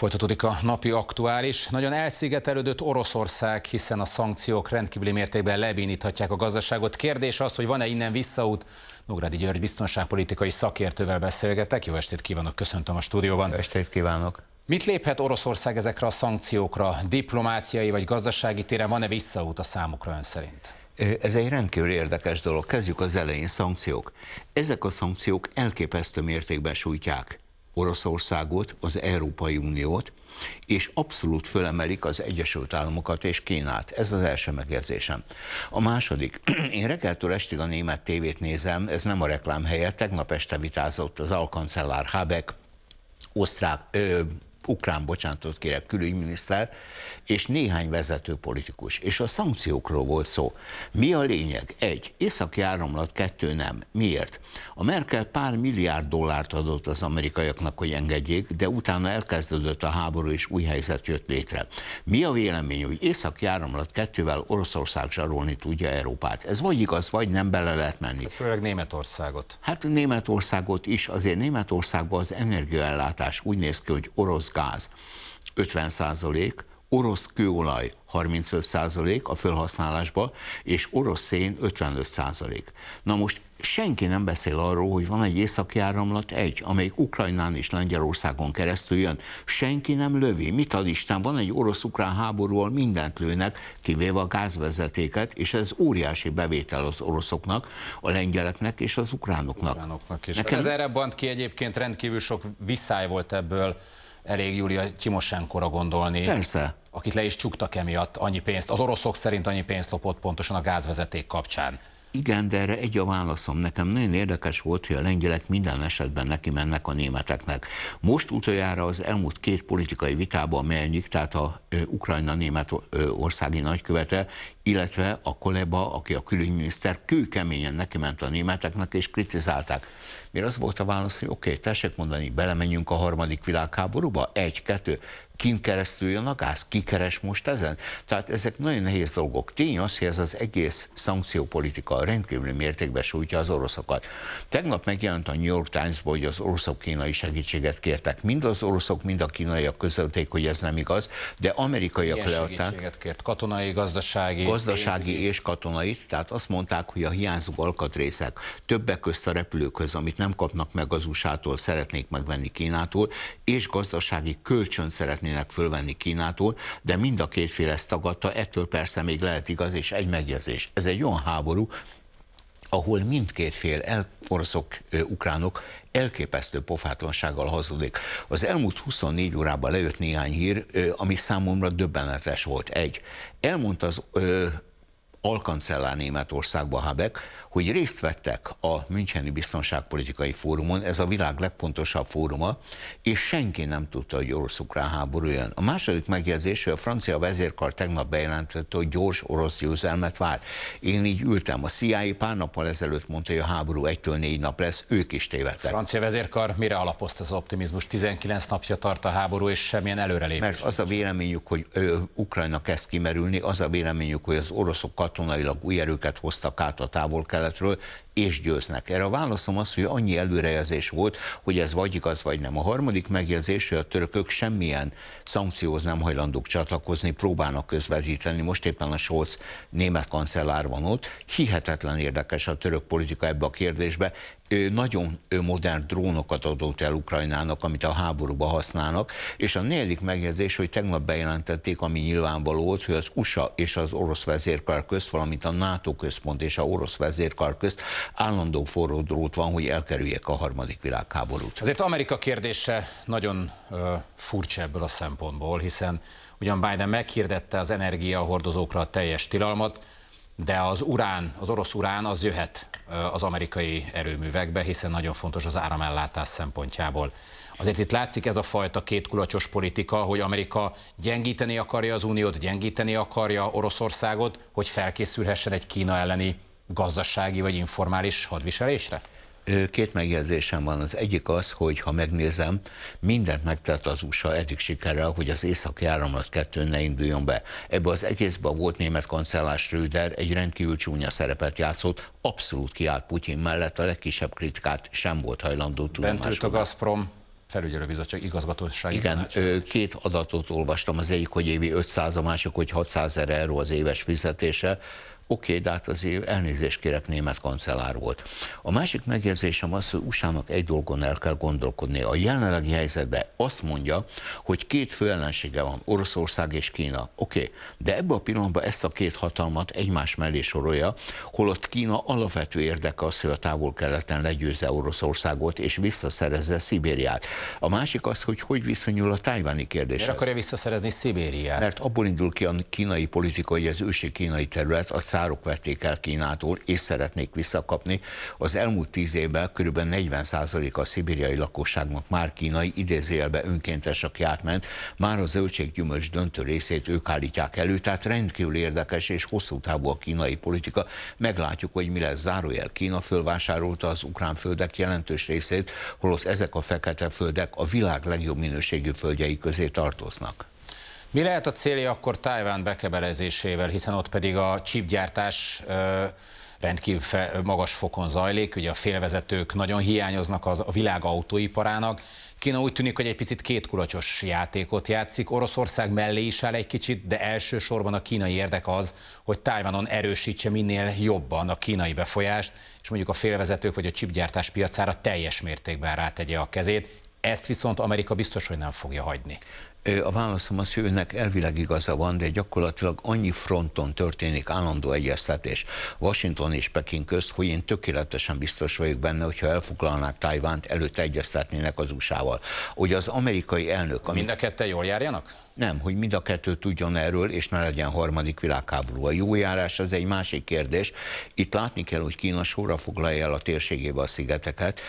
Folytatódik a napi aktuális. Nagyon elszigetelődött Oroszország, hiszen a szankciók rendkívüli mértékben lebéníthatják a gazdaságot. Kérdés az, hogy van-e innen visszaút. Nógrádi György biztonságpolitikai szakértővel beszélgetek. Jó estét kívánok, köszöntöm a stúdióban. Jó estét kívánok. Mit léphet Oroszország ezekre a szankciókra? Diplomáciai vagy gazdasági téren van-e visszaút a számukra ön szerint? Ez egy rendkívül érdekes dolog. Kezdjük az elején, szankciók. Ezek a szankciók elképesztő mértékben sújtják Oroszországot, az Európai Uniót, és abszolút fölemelik az Egyesült Államokat és Kínát. Ez az első megérzésem. A második, én reggeltől estig a német tévét nézem, ez nem a reklám helye, tegnap este vitázott az alkancellár Habeck, osztrák, ö, ukrán, bocsánatot kérek, külügyminiszter, és néhány vezető politikus. És a szankciókról volt szó. Mi a lényeg? Egy, északi áramlat, kettő nem. Miért? A Merkel pár milliárd dollárt adott az amerikaiaknak, hogy engedjék, de utána elkezdődött a háború, és új helyzet jött létre. Mi a vélemény, hogy északi áramlat kettővel Oroszország zsarolni tudja Európát? Ez vagy igaz, vagy nem bele lehet menni. Ez hát főleg Németországot. Hát Németországot is, azért Németországban az energiaellátás úgy néz ki, hogy orosz gáz 50 százalék, orosz kőolaj 35% százalék a felhasználásba, és orosz szén 55%. százalék. Na most senki nem beszél arról, hogy van egy áramlat egy, amelyik Ukrajnán és Lengyelországon keresztül jön. Senki nem lövi. Mit ad Isten? Van egy orosz-ukrán ahol mindent lőnek, kivéve a gázvezetéket, és ez óriási bevétel az oroszoknak, a lengyeleknek és az ukránoknak. ukránoknak is. Nekem... Ez erre bant ki egyébként rendkívül sok visszáj volt ebből elég Júlia Timosenkora gondolni. Persze. Akit le is csuktak emiatt annyi pénzt, az oroszok szerint annyi pénzt lopott pontosan a gázvezeték kapcsán. Igen, de erre egy a válaszom. Nekem nagyon érdekes volt, hogy a lengyelek minden esetben neki mennek a németeknek. Most utoljára az elmúlt két politikai vitában melyik, tehát a Ukrajna német országi nagykövete, illetve a koleba, aki a külügyminiszter, kőkeményen neki ment a németeknek, és kritizálták. Mire az volt a válasz, hogy oké, okay, tessék mondani, belemenjünk a harmadik világháborúba, egy, kettő, kin keresztül jön a gáz, ki keres most ezen? Tehát ezek nagyon nehéz dolgok. Tény az, hogy ez az egész szankciópolitika rendkívüli mértékben sújtja az oroszokat. Tegnap megjelent a New York times hogy az oroszok kínai segítséget kértek. Mind az oroszok, mind a kínaiak közölték, hogy ez nem igaz, de amerikaiak Milyen leadták. segítséget kért? Katonai, gazdasági? Gazdasági pénzügyi. és katonai, tehát azt mondták, hogy a hiányzó alkatrészek, többek közt a repülőköz, amit nem kapnak meg az USA-tól, szeretnék megvenni Kínától, és gazdasági kölcsön szeretnének fölvenni Kínától, de mind a két fél ezt tagadta, ettől persze még lehet igaz, és egy megjegyzés. Ez egy olyan háború, ahol mindkét fél, el, oroszok, ukránok elképesztő pofátlansággal hazudik. Az elmúlt 24 órában lejött néhány hír, ami számomra döbbenetes volt. Egy, elmondta az Alkancellá Németországba Habeck, hogy részt vettek a Müncheni Biztonságpolitikai Fórumon, ez a világ legfontosabb fóruma, és senki nem tudta, hogy orosz-ukrán háború jön. A második megjegyzés, hogy a francia vezérkar tegnap bejelentette, hogy gyors orosz győzelmet vár. Én így ültem. A CIA pár nappal ezelőtt mondta, hogy a háború egytől négy nap lesz, ők is tévedtek. Francia vezérkar mire alapozta az optimizmus? 19 napja tart a háború, és semmilyen előrelépés. Mert az a véleményük, hogy ö, Ukrajna kezd kimerülni, az a véleményük, hogy az oroszokat katonailag új erőket hoztak át a távol-keletről, és győznek. Erre a válaszom az, hogy annyi előrejelzés volt, hogy ez vagy igaz, vagy nem. A harmadik megjegyzés, hogy a törökök semmilyen szankcióhoz nem hajlandók csatlakozni, próbálnak közvetíteni. Most éppen a Scholz német kancellár van ott. Hihetetlen érdekes a török politika ebbe a kérdésbe nagyon modern drónokat adott el Ukrajnának, amit a háborúba használnak, és a negyedik megjegyzés, hogy tegnap bejelentették, ami nyilvánvaló volt, hogy az USA és az orosz vezérkar közt, valamint a NATO központ és a orosz vezérkar közt állandó forró drót van, hogy elkerüljék a harmadik világháborút. Azért Amerika kérdése nagyon ö, furcsa ebből a szempontból, hiszen ugyan Biden meghirdette az energiahordozókra a teljes tilalmat, de az urán, az orosz urán az jöhet az amerikai erőművekbe, hiszen nagyon fontos az áramellátás szempontjából. Azért itt látszik ez a fajta kulacsos politika, hogy Amerika gyengíteni akarja az uniót, gyengíteni akarja Oroszországot, hogy felkészülhessen egy Kína elleni gazdasági vagy informális hadviselésre? Két megjegyzésem van. Az egyik az, hogy ha megnézem, mindent megtett az USA eddig sikere, hogy az északi áramlat kettőn ne induljon be. Ebbe az egészben volt német kancellás Röder, egy rendkívül csúnya szerepet játszott, abszolút kiállt Putyin mellett, a legkisebb kritikát sem volt hajlandó tudomásul. Bent a Gazprom felügyelőbizottság igazgatóság. Igen, két adatot olvastam, az egyik, hogy évi 500, a másik, hogy 600 ezer euró az éves fizetése. Oké, de hát azért elnézést kérek, német kancellár volt. A másik megjegyzésem az, hogy USA-nak egy dolgon el kell gondolkodni. A jelenlegi helyzetben azt mondja, hogy két fő ellensége van, Oroszország és Kína. Oké, de ebbe a pillanatban ezt a két hatalmat egymás mellé sorolja, holott Kína alapvető érdeke az, hogy a távol-keleten legyőzze Oroszországot és visszaszerezze Szibériát. A másik az, hogy hogy viszonyul a tájváni kérdés. Mert akarja visszaszerezni Szibériát? Mert abból indul ki a kínai politika, hogy az ősi kínai terület, a tárok vették el Kínától, és szeretnék visszakapni. Az elmúlt tíz évben kb. 40% a szibériai lakosságnak már kínai, idézőjelben önkéntes, aki átment, már a zöldséggyümölcs döntő részét ők állítják elő, tehát rendkívül érdekes és hosszú távú a kínai politika. Meglátjuk, hogy mi lesz zárójel. Kína fölvásárolta az ukrán földek jelentős részét, holott ezek a fekete földek a világ legjobb minőségű földjei közé tartoznak. Mi lehet a célja akkor Tájván bekebelezésével, hiszen ott pedig a csípgyártás rendkívül fe, magas fokon zajlik, ugye a félvezetők nagyon hiányoznak az, a világ autóiparának. Kína úgy tűnik, hogy egy picit kétkulacsos játékot játszik, Oroszország mellé is áll egy kicsit, de elsősorban a kínai érdek az, hogy Tájvanon erősítse minél jobban a kínai befolyást, és mondjuk a félvezetők vagy a csipgyártás piacára teljes mértékben rátegye a kezét. Ezt viszont Amerika biztos, hogy nem fogja hagyni. A válaszom az, hogy önnek elvileg igaza van, de gyakorlatilag annyi fronton történik állandó egyeztetés Washington és Peking közt, hogy én tökéletesen biztos vagyok benne, hogyha elfoglalnák Tajvánt, előtt egyeztetnének az USA-val. Hogy az amerikai elnök... Ami... Mind a ketten jól járjanak? Nem, hogy mind a kettő tudjon erről, és ne legyen harmadik világháború. A jó járás az egy másik kérdés. Itt látni kell, hogy Kína sorra foglalja el a térségébe a szigeteket.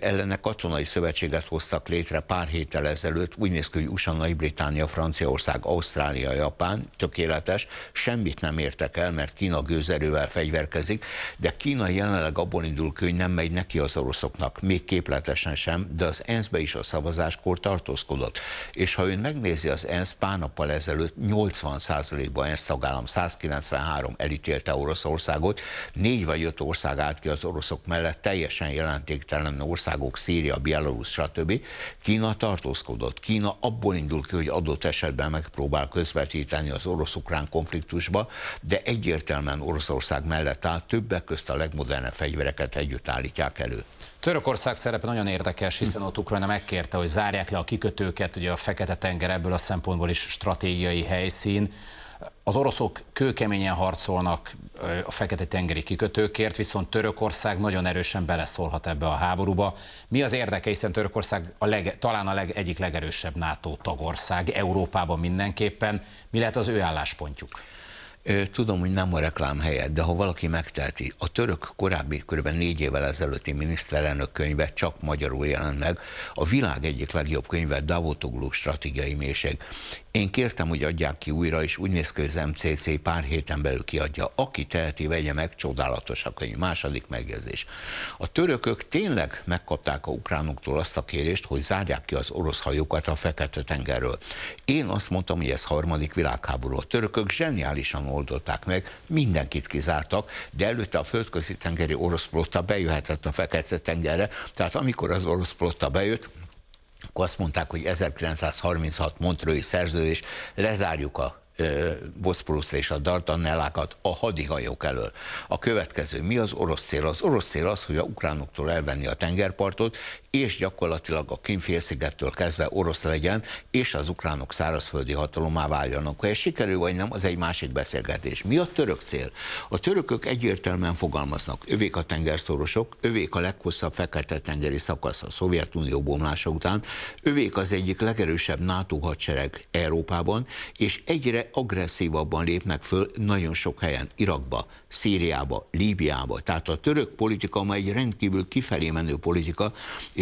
Ellene katonai szövetséget hoztak létre pár héttel ezelőtt. Úgy néz ki, hogy USA, Nagy-Britannia, Franciaország, Ausztrália, Japán, tökéletes. Semmit nem értek el, mert Kína gőzerővel fegyverkezik, de Kína jelenleg abból indul ki, hogy nem megy neki az oroszoknak, még képletesen sem, de az ENSZ-be is a szavazáskor tartózkodott. És ha ön megnézi az ENSZ ez pár nappal ezelőtt 80%-ban ENSZ tagállam 193 elítélte Oroszországot, négy vagy öt ország állt ki az oroszok mellett, teljesen jelentéktelen országok, Szíria, Belarus, stb. Kína tartózkodott. Kína abból indul ki, hogy adott esetben megpróbál közvetíteni az orosz-ukrán konfliktusba, de egyértelműen Oroszország mellett áll, többek közt a legmodernebb fegyvereket együtt állítják elő. Törökország szerepe nagyon érdekes, hiszen ott Ukrajna megkérte, hogy zárják le a kikötőket, ugye a Fekete-tenger ebből a szempontból is stratégiai helyszín. Az oroszok kőkeményen harcolnak a Fekete-tengeri kikötőkért, viszont Törökország nagyon erősen beleszólhat ebbe a háborúba. Mi az érdeke, hiszen Törökország a leg, talán a leg, egyik legerősebb NATO tagország, Európában mindenképpen. Mi lehet az ő álláspontjuk? Tudom, hogy nem a reklám helyett, de ha valaki megteheti, a török korábbi, kb. négy évvel ezelőtti miniszterelnök könyve csak magyarul jelent meg, a világ egyik legjobb könyve, Davotoglu stratégiai mélység. Én kértem, hogy adják ki újra, és úgy néz ki, hogy az MCC pár héten belül kiadja. Aki teheti, vegye meg, csodálatos a könyv. Második megjegyzés. A törökök tényleg megkapták a ukránoktól azt a kérést, hogy zárják ki az orosz hajókat a Fekete-tengerről. Én azt mondtam, hogy ez harmadik világháború. A törökök zseniálisan oldották meg, mindenkit kizártak, de előtte a földközi tengeri orosz flotta bejöhetett a Fekete-tengerre, tehát amikor az orosz flotta bejött, akkor azt mondták, hogy 1936 Montrői szerződés, lezárjuk a Boszporusz és a Dardanellákat a hadihajók elől. A következő, mi az orosz cél? Az orosz cél az, hogy a ukránoktól elvenni a tengerpartot, és gyakorlatilag a Kínfélszigettől kezdve orosz legyen, és az ukránok szárazföldi hatalomá váljanak. Ha ez sikerül vagy nem, az egy másik beszélgetés. Mi a török cél? A törökök egyértelműen fogalmaznak. Övék a tengerszorosok, övék a leghosszabb fekete-tengeri szakasz a Szovjetunió bomlása után, övék az egyik legerősebb NATO hadsereg Európában, és egyre agresszívabban lépnek föl nagyon sok helyen, Irakba, Szíriába, Líbiába. Tehát a török politika ma egy rendkívül kifelé menő politika,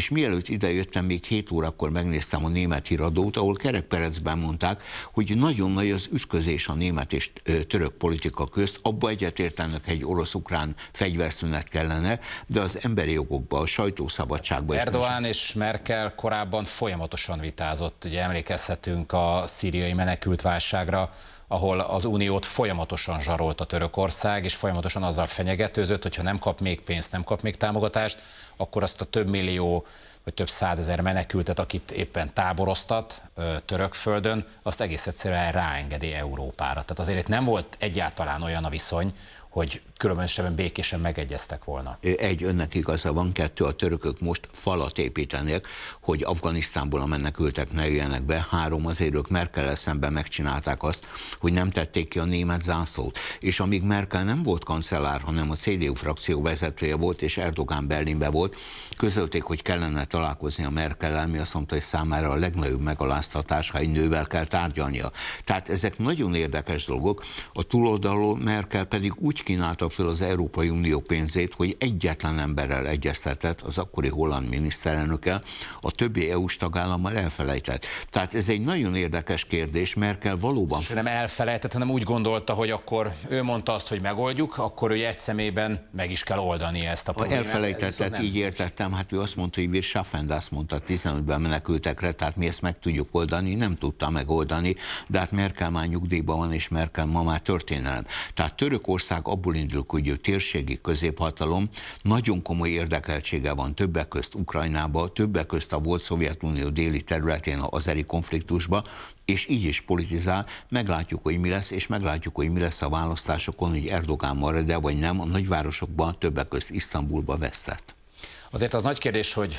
és mielőtt idejöttem, még 7 órakor megnéztem a német híradót, ahol kerekperecben mondták, hogy nagyon nagy az ütközés a német és török politika közt, abba egyetértenek egy orosz-ukrán fegyverszünet kellene, de az emberi jogokba, a sajtószabadságba... Erdoğan és, és Merkel korábban folyamatosan vitázott, ugye emlékezhetünk a szíriai menekültválságra, ahol az uniót folyamatosan zsarolt a Törökország, és folyamatosan azzal fenyegetőzött, hogyha nem kap még pénzt, nem kap még támogatást, akkor azt a több millió vagy több százezer menekültet, akit éppen táboroztat török földön, azt egész egyszerűen ráengedi Európára. Tehát azért itt nem volt egyáltalán olyan a viszony, hogy különösebben békésen megegyeztek volna. Egy, önnek igaza van, kettő, a törökök most falat építenek, hogy Afganisztánból a menekültek ne jöjjenek be, három azért ők Merkel szemben megcsinálták azt, hogy nem tették ki a német zászlót. És amíg Merkel nem volt kancellár, hanem a CDU frakció vezetője volt, és Erdogán Berlinbe volt, közölték, hogy kellene találkozni a Merkel, mi azt mondta, hogy számára a legnagyobb megaláztatás, ha egy nővel kell tárgyalnia. Tehát ezek nagyon érdekes dolgok. A túloldaló Merkel pedig úgy úgy kínálta fel az Európai Unió pénzét, hogy egyetlen emberrel egyeztetett az akkori holland miniszterelnökkel, a többi EU-s tagállammal elfelejtett. Tehát ez egy nagyon érdekes kérdés, Merkel valóban... És nem elfelejtett, hanem úgy gondolta, hogy akkor ő mondta azt, hogy megoldjuk, akkor ő egy szemében meg is kell oldani ezt a problémát. Elfelejtettet, így értettem, hát ő azt mondta, hogy Vir schaffen mondta 15-ben menekültekre, tehát mi ezt meg tudjuk oldani, nem tudta megoldani, de hát Merkel már nyugdíjban van, és Merkel ma már történelem. Tehát Törökország abból indulok, hogy a térségi középhatalom nagyon komoly érdekeltsége van többek közt Ukrajnába, többek közt a volt Szovjetunió déli területén az azeri konfliktusba, és így is politizál, meglátjuk, hogy mi lesz, és meglátjuk, hogy mi lesz a választásokon, hogy Erdogán marad e vagy nem, a nagyvárosokban, többek közt Isztambulba vesztett. Azért az nagy kérdés, hogy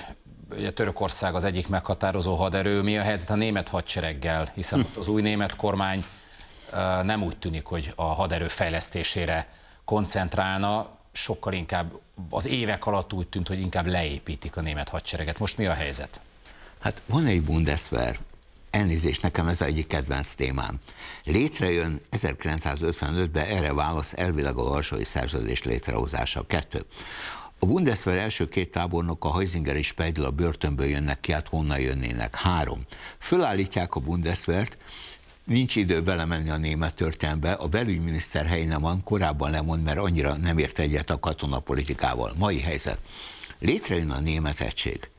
ugye Törökország az egyik meghatározó haderő, mi a helyzet a német hadsereggel, hiszen hm. ott az új német kormány nem úgy tűnik, hogy a haderő fejlesztésére koncentrálna, sokkal inkább az évek alatt úgy tűnt, hogy inkább leépítik a német hadsereget. Most mi a helyzet? Hát van egy Bundeswehr, elnézést, nekem ez egyik kedvenc témám. Létrejön 1955-ben erre válasz elvileg a Varsói Szerződés létrehozása. Kettő. A Bundeswehr első két tábornoka, Heisinger és Speidl a börtönből jönnek ki, hát honnan jönnének? Három. Fölállítják a Bundeswehrt, nincs idő belemenni a német történelmbe, a belügyminiszter helyén van, korábban lemond, mert annyira nem ért egyet a katonapolitikával. Mai helyzet. Létrejön a német egység.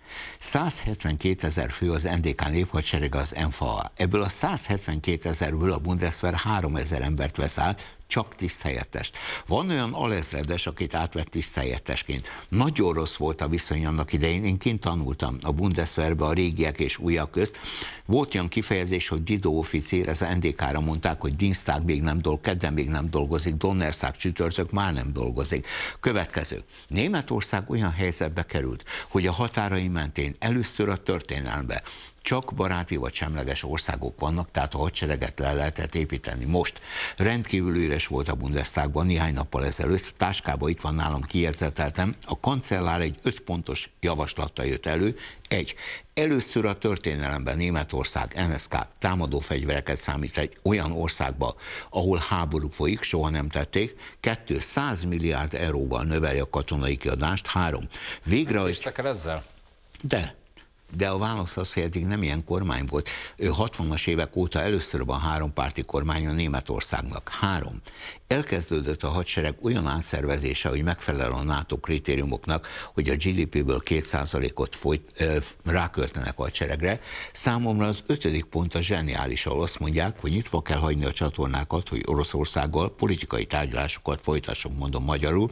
172 ezer fő az NDK néphadserege az NFA. Ebből a 172 ezerből a Bundeswehr 3 ezer embert vesz át, csak tiszthelyettest. Van olyan alezredes, akit átvett tiszthelyettesként. Nagyon rossz volt a viszony annak idején, én kint tanultam a Bundeswehrbe a régiek és újak közt. Volt olyan kifejezés, hogy Gidó officer, ez a NDK-ra mondták, hogy Dinsztág még nem dolgozik, kedden még nem dolgozik, Donnerszág csütörtök már nem dolgozik. Következő. Németország olyan helyzetbe került, hogy a határai mentén történt először a történelme Csak baráti vagy semleges országok vannak, tehát a hadsereget le lehetett építeni. Most rendkívül üres volt a Bundestagban néhány nappal ezelőtt, táskába itt van nálam, kijegyzeteltem, a kancellár egy öt pontos javaslata jött elő, egy, először a történelemben Németország, NSK támadó fegyvereket számít egy olyan országba, ahol háború folyik, soha nem tették. Kettő, 100 milliárd euróval növeli a katonai kiadást. Három, végre... Nem ezzel? De. De a válasz az, hogy eddig nem ilyen kormány volt. 60-as évek óta először van hárompárti kormány a Németországnak. Három. Elkezdődött a hadsereg olyan átszervezése, hogy megfelel a NATO kritériumoknak, hogy a GDP-ből 2%-ot ráköltenek a hadseregre. Számomra az ötödik pont a zseniális, ahol azt mondják, hogy nyitva kell hagyni a csatornákat, hogy Oroszországgal politikai tárgyalásokat folytassunk, mondom magyarul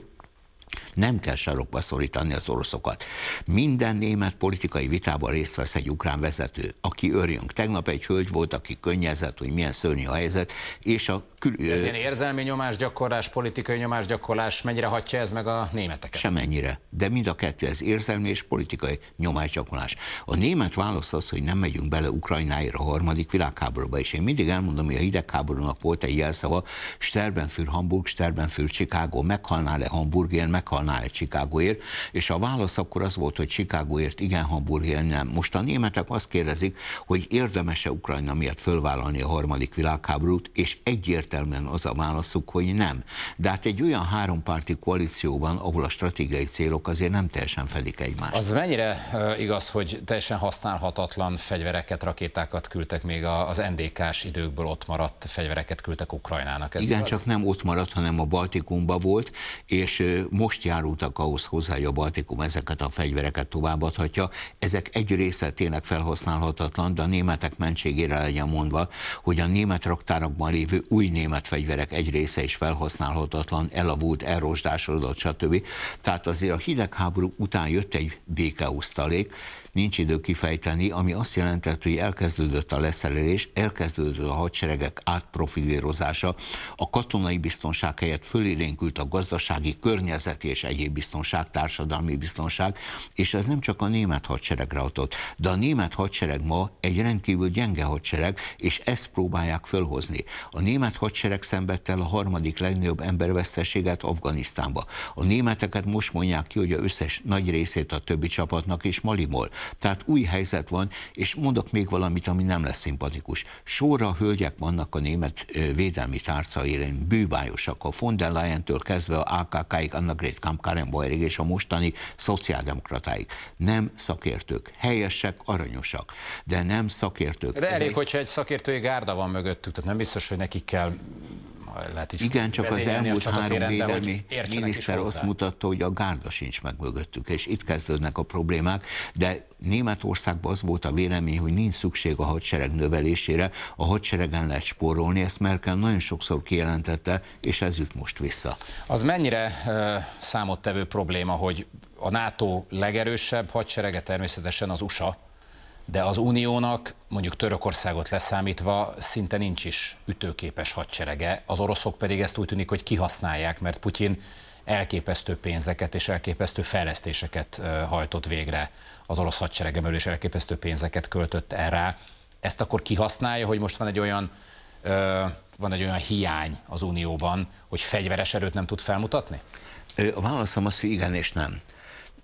nem kell sarokba szorítani az oroszokat. Minden német politikai vitában részt vesz egy ukrán vezető, aki örjünk. Tegnap egy hölgy volt, aki könnyezett, hogy milyen szörnyű a helyzet, és a Kül, ez ilyen érzelmi nyomásgyakorlás, politikai nyomásgyakorlás, mennyire hatja ez meg a németeket? Semennyire, de mind a kettő, ez érzelmi és politikai nyomásgyakorlás. A német válasz az, hogy nem megyünk bele Ukrajnáért a harmadik világháborúba, és én mindig elmondom, hogy a hidegháborúnak volt egy jelszava, Sterben für Hamburg, Sterben für Chicago, meghalnál-e Hamburgért, meghalnál-e Chicagoért. és a válasz akkor az volt, hogy Chicagoért igen, Hamburgért nem. Most a németek azt kérdezik, hogy érdemese Ukrajna miatt fölvállalni a harmadik világháborút, és egyért egyértelműen az a válaszuk, hogy nem. De hát egy olyan hárompárti koalícióban, ahol a stratégiai célok azért nem teljesen fedik egymást. Az mennyire igaz, hogy teljesen használhatatlan fegyvereket, rakétákat küldtek még az NDK-s időkből ott maradt fegyvereket küldtek Ukrajnának? Ez Igen, igaz? csak nem ott maradt, hanem a Baltikumba volt, és most járultak ahhoz hozzá, hogy a Baltikum ezeket a fegyvereket továbbadhatja. Ezek egy része tényleg felhasználhatatlan, de a németek mentségére legyen mondva, hogy a német raktárakban lévő új német fegyverek egy része is felhasználhatatlan, elavult, elrosdásodott, stb. Tehát azért a hidegháború után jött egy békeusztalék, nincs idő kifejteni, ami azt jelentett, hogy elkezdődött a leszerelés, elkezdődött a hadseregek átprofilírozása, a katonai biztonság helyett fölélénkült a gazdasági, környezeti és egyéb biztonság, társadalmi biztonság, és ez nem csak a német hadseregre adott, de a német hadsereg ma egy rendkívül gyenge hadsereg, és ezt próbálják fölhozni. A német hadsereg hadsereg szenvedt el a harmadik legnagyobb emberveszteséget Afganisztánba. A németeket most mondják ki, hogy a összes nagy részét a többi csapatnak is Malimol. Tehát új helyzet van, és mondok még valamit, ami nem lesz szimpatikus. Sorra hölgyek vannak a német védelmi tárca élén, bűbájosak, a von der Leyen-től kezdve a AKK-ig, Annegret Kampkarenbajrig és a mostani szociáldemokratáig. Nem szakértők, helyesek, aranyosak, de nem szakértők. De elég, egy... hogyha egy szakértői gárda van mögöttük, tehát nem biztos, hogy nekik kell lehet is Igen, csak az elmúlt három védelmi miniszter azt hozzá. mutatta, hogy a gárda sincs meg mögöttük, és itt kezdődnek a problémák, de Németországban az volt a vélemény, hogy nincs szükség a hadsereg növelésére, a hadseregen lehet spórolni, ezt Merkel nagyon sokszor kijelentette, és ez jut most vissza. Az mennyire számottevő probléma, hogy a NATO legerősebb hadserege természetesen az USA, de az uniónak mondjuk Törökországot leszámítva szinte nincs is ütőképes hadserege, az oroszok pedig ezt úgy tűnik, hogy kihasználják, mert Putyin elképesztő pénzeket és elképesztő fejlesztéseket hajtott végre az orosz hadsereg és elképesztő pénzeket költött erre. Ezt akkor kihasználja, hogy most van egy olyan van egy olyan hiány az Unióban, hogy fegyveres erőt nem tud felmutatni? A válaszom az, hogy igen és nem.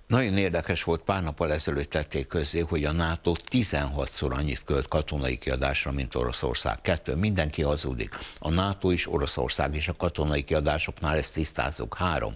Nagyon érdekes volt, pár nappal ezelőtt tették közzé, hogy a NATO 16-szor annyit költ katonai kiadásra, mint Oroszország. Kettő, mindenki hazudik. A NATO is Oroszország és a katonai kiadásoknál ezt tisztázzuk. Három,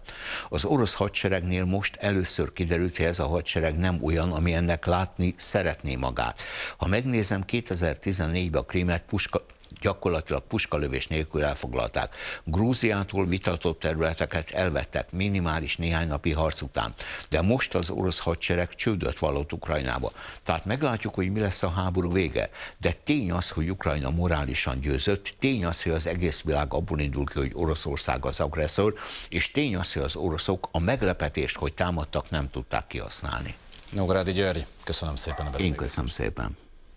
az orosz hadseregnél most először kiderült, hogy ez a hadsereg nem olyan, ami ennek látni szeretné magát. Ha megnézem, 2014-ben a Krímet Puska, gyakorlatilag puskalövés nélkül elfoglalták. Grúziától vitatott területeket elvettek minimális néhány napi harc után, de most az orosz hadsereg csődöt vallott Ukrajnába. Tehát meglátjuk, hogy mi lesz a háború vége. De tény az, hogy Ukrajna morálisan győzött, tény az, hogy az egész világ abból indul ki, hogy Oroszország az agresszor, és tény az, hogy az oroszok a meglepetést, hogy támadtak, nem tudták kihasználni. Nógrádi György, köszönöm szépen a beszélgetést. Én köszönöm szépen.